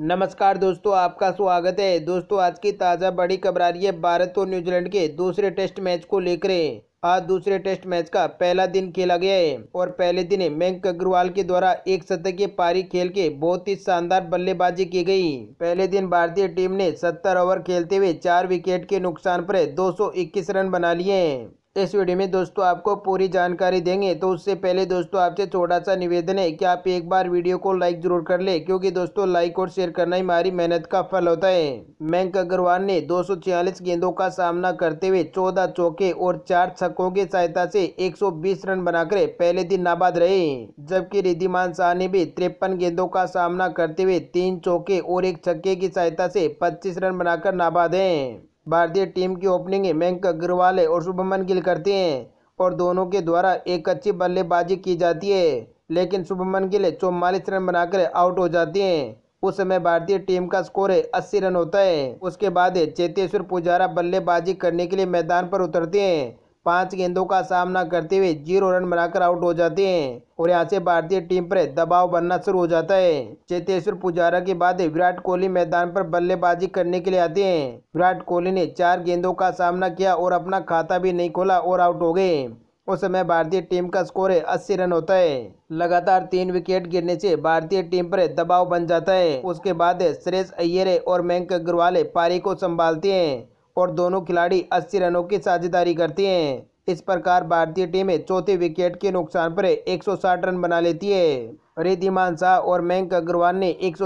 नमस्कार दोस्तों आपका स्वागत है दोस्तों आज की ताज़ा बड़ी खबर आ रही है भारत और न्यूजीलैंड के दूसरे टेस्ट मैच को लेकर आज दूसरे टेस्ट मैच का पहला दिन खेला गया है और पहले दिन मयंक अग्रवाल के द्वारा एक के पारी खेल के बहुत ही शानदार बल्लेबाजी की गई पहले दिन भारतीय टीम ने सत्तर ओवर खेलते हुए चार विकेट के नुकसान पर दो रन बना लिए इस वीडियो में दोस्तों आपको पूरी जानकारी देंगे तो उससे पहले दोस्तों आपसे छोटा सा निवेदन है कि आप एक बार वीडियो को लाइक जरूर कर ले क्योंकि दोस्तों लाइक और शेयर करना ही हमारी मेहनत का फल होता है मयंक अग्रवाल ने दो गेंदों का सामना करते हुए चौदह चौके और चार छक्कों की सहायता से एक रन बनाकर पहले दिन नाबाद रहे जबकि रिद्धिमान शाह ने भी तिरपन गेंदों का सामना करते हुए तीन चौके और एक छक्के की सहायता से पच्चीस रन बनाकर नाबाद है भारतीय टीम की ओपनिंग मयंक अग्रवाल और शुभमन गिल करते हैं और दोनों के द्वारा एक अच्छी बल्लेबाजी की जाती है लेकिन शुभमन गिल चौवालीस रन बनाकर आउट हो जाते हैं उस समय भारतीय टीम का स्कोर अस्सी रन होता है उसके बाद चेतेश्वर पुजारा बल्लेबाजी करने के लिए मैदान पर उतरते हैं पांच गेंदों का सामना करते हुए जीरो रन बनाकर आउट हो जाते हैं और यहाँ से भारतीय टीम पर दबाव बनना शुरू हो जाता है चेतेश्वर पुजारा के बाद विराट कोहली मैदान पर बल्लेबाजी करने के लिए आते हैं विराट कोहली ने चार गेंदों का सामना किया और अपना खाता भी नहीं खोला और आउट हो गए उस समय भारतीय टीम का स्कोर अस्सी रन होता है लगातार तीन विकेट गिरने से भारतीय टीम पर दबाव बन जाता है उसके बाद सुरेश अय्यर और मयंक अग्रवाल पारी को संभालते हैं और दोनों खिलाड़ी अस्सी रनों की साझेदारी करते हैं इस प्रकार भारतीय टीमें चौथे विकेट के नुकसान पर 160 रन बना लेती है रिधिमान शाह और मयंक अग्रवाल ने एक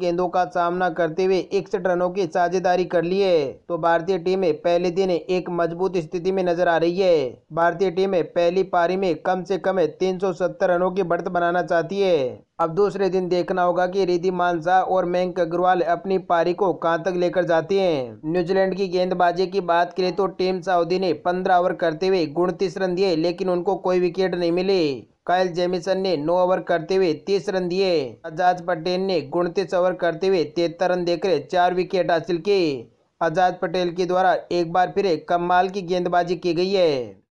गेंदों का सामना करते हुए इकसठ रनों की साझेदारी कर ली है तो भारतीय टीमें पहले दिन एक मजबूत स्थिति में नजर आ रही है भारतीय टीमें पहली पारी में कम से कम 370 रनों की बढ़त बनाना चाहती है अब दूसरे दिन देखना होगा कि रिधि मानसा और मयंक अग्रवाल अपनी पारी को कहां तक लेकर जाती हैं न्यूजीलैंड की गेंदबाजी की बात करें तो टीम सऊदी ने 15 ओवर करते हुए उनतीस रन दिए लेकिन उनको कोई विकेट नहीं मिले कायल जेमिसन ने 9 ओवर करते हुए 30 रन दिए आजाद पटेल ने उनतीस ओवर करते हुए तिहत्तर रन देकर चार विकेट हासिल की आजाद पटेल के द्वारा एक बार फिर कमाल की गेंदबाजी की गई है